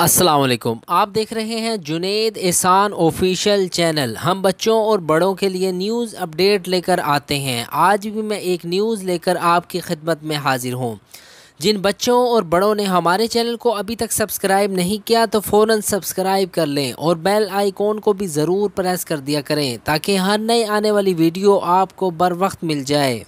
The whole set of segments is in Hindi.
असलकम आप देख रहे हैं जुनेद एहसान ऑफिशियल चैनल हम बच्चों और बड़ों के लिए न्यूज़ अपडेट लेकर आते हैं आज भी मैं एक न्यूज़ लेकर आपकी खिदमत में हाजिर हूँ जिन बच्चों और बड़ों ने हमारे चैनल को अभी तक सब्सक्राइब नहीं किया तो फ़ौर सब्सक्राइब कर लें और बेल आइकॉन को भी ज़रूर प्रेस कर दिया करें ताकि हर नई आने वाली वीडियो आपको बर वक्त मिल जाए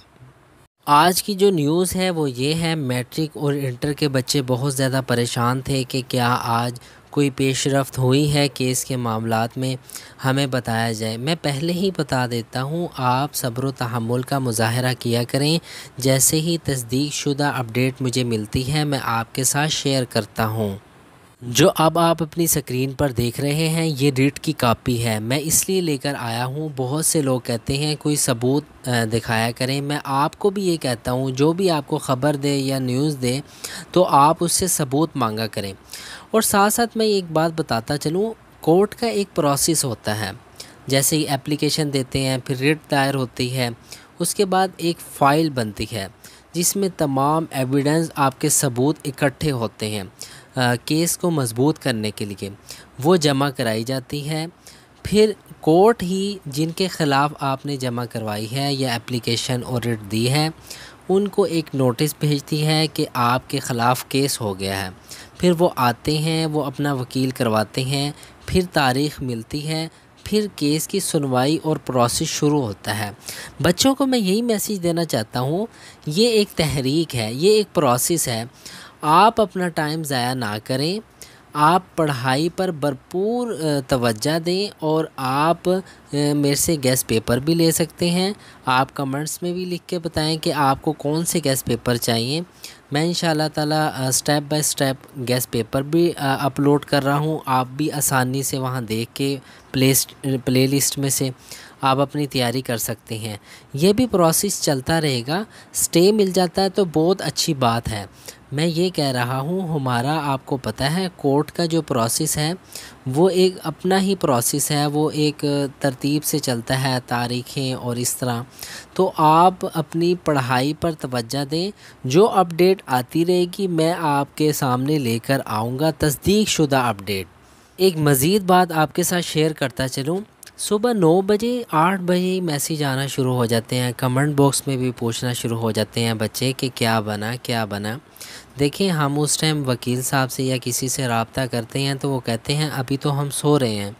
आज की जो न्यूज़ है वो ये है मैट्रिक और इंटर के बच्चे बहुत ज़्यादा परेशान थे कि क्या आज कोई रफ्त हुई है केस के मामला में हमें बताया जाए मैं पहले ही बता देता हूँ आप सब्र तहमुल का मुजाहरा किया करें जैसे ही तस्दीक शुदा अपडेट मुझे मिलती है मैं आपके साथ शेयर करता हूँ जो अब आप अपनी स्क्रीन पर देख रहे हैं ये रिट की कापी है मैं इसलिए लेकर आया हूँ बहुत से लोग कहते हैं कोई सबूत दिखाया करें मैं आपको भी ये कहता हूँ जो भी आपको ख़बर दे या न्यूज़ दे तो आप उससे सबूत मांगा करें और साथ साथ मैं एक बात बताता चलूँ कोर्ट का एक प्रोसेस होता है जैसे ही एप्लीकेशन देते हैं फिर रिट दायर होती है उसके बाद एक फ़ाइल बनती है जिसमें तमाम एविडेंस आपके सबूत इकट्ठे होते हैं केस को मजबूत करने के लिए वो जमा कराई जाती है फिर कोर्ट ही जिनके ख़िलाफ़ आपने जमा करवाई है या एप्लीकेशन और रिट दी है उनको एक नोटिस भेजती है कि आपके ख़िलाफ़ केस हो गया है फिर वो आते हैं वो अपना वकील करवाते हैं फिर तारीख मिलती है फिर केस की सुनवाई और प्रोसेस शुरू होता है बच्चों को मैं यही मैसेज देना चाहता हूँ ये एक तहरीक है ये एक प्रोसेस है आप अपना टाइम ज़ाया ना करें आप पढ़ाई पर भरपूर तवज्जा दें और आप मेरे से गैस पेपर भी ले सकते हैं आप कमेंट्स में भी लिख के बताएं कि आपको कौन से गैस पेपर चाहिए मैं इन ताला step by step guess paper भी अपलोड कर रहा हूँ आप भी आसानी से वहाँ देख के प्ले प्ले लिस्ट में से आप अपनी तैयारी कर सकते हैं ये भी प्रोसेस चलता रहेगा स्टे मिल जाता है तो बहुत अच्छी बात है मैं ये कह रहा हूँ हमारा आपको पता है कोर्ट का जो प्रोसेस है वो एक अपना ही प्रोसेस है वो एक तरतीब से चलता है तारीखें और इस तरह तो आप अपनी पढ़ाई पर तवज्जो दें जो अपडेट आती रहेगी मैं आपके सामने लेकर आऊँगा तस्दीक शुदा अपडेट एक मज़ीद बात आपके साथ शेयर करता चलूँ सुबह नौ बजे आठ बजे मैसेज आना शुरू हो जाते हैं कमेंट बॉक्स में भी पूछना शुरू हो जाते हैं बच्चे कि क्या बना क्या बना देखिए हम उस टाइम वकील साहब से या किसी से रबता करते हैं तो वो कहते हैं अभी तो हम सो रहे हैं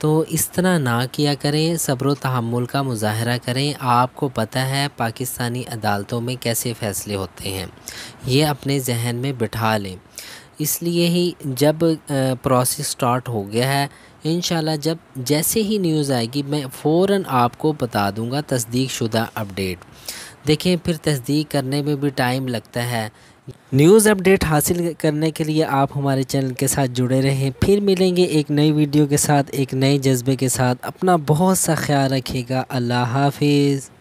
तो इस तरह ना किया करें सब्र तहमुल का मुजाहरा करें आपको पता है पाकिस्तानी अदालतों में कैसे फ़ैसले होते हैं ये अपने जहन में बिठा लें इसलिए ही जब प्रोसेस स्टार्ट हो गया है इन जब जैसे ही न्यूज़ आएगी मैं फ़ौर आपको बता दूँगा तस्दीक शुदा अपडेट देखें फिर तस्दीक करने में भी टाइम लगता है न्यूज़ अपडेट हासिल करने के लिए आप हमारे चैनल के साथ जुड़े रहें फिर मिलेंगे एक नई वीडियो के साथ एक नए जज्बे के साथ अपना बहुत सा ख्याल रखिएगा अल्लाह हाफिज़